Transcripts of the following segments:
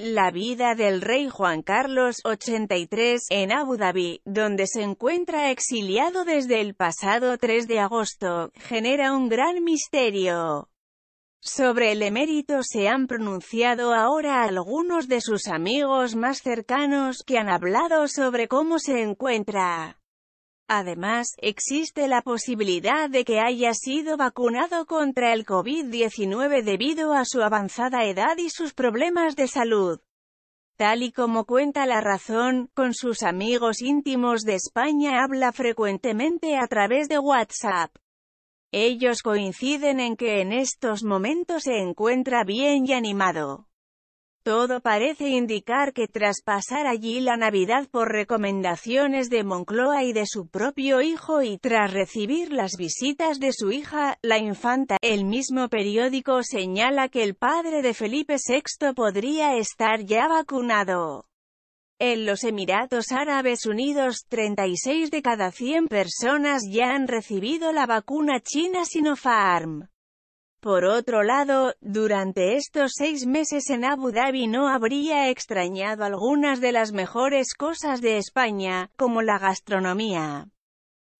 La vida del rey Juan Carlos 83 en Abu Dhabi, donde se encuentra exiliado desde el pasado 3 de agosto, genera un gran misterio. Sobre el emérito se han pronunciado ahora algunos de sus amigos más cercanos que han hablado sobre cómo se encuentra. Además, existe la posibilidad de que haya sido vacunado contra el COVID-19 debido a su avanzada edad y sus problemas de salud. Tal y como cuenta La Razón, con sus amigos íntimos de España habla frecuentemente a través de WhatsApp. Ellos coinciden en que en estos momentos se encuentra bien y animado. Todo parece indicar que tras pasar allí la Navidad por recomendaciones de Moncloa y de su propio hijo y tras recibir las visitas de su hija, la infanta, el mismo periódico señala que el padre de Felipe VI podría estar ya vacunado. En los Emiratos Árabes Unidos, 36 de cada 100 personas ya han recibido la vacuna china Sinopharm. Por otro lado, durante estos seis meses en Abu Dhabi no habría extrañado algunas de las mejores cosas de España, como la gastronomía.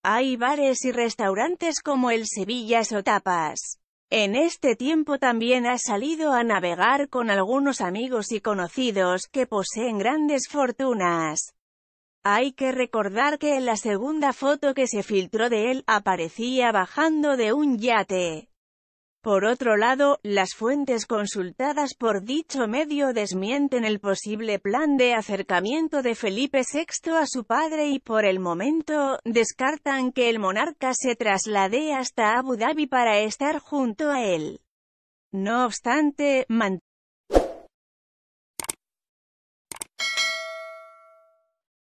Hay bares y restaurantes como el Sevillas o Tapas. En este tiempo también ha salido a navegar con algunos amigos y conocidos, que poseen grandes fortunas. Hay que recordar que en la segunda foto que se filtró de él, aparecía bajando de un yate. Por otro lado, las fuentes consultadas por dicho medio desmienten el posible plan de acercamiento de Felipe VI a su padre y por el momento, descartan que el monarca se traslade hasta Abu Dhabi para estar junto a él. No obstante,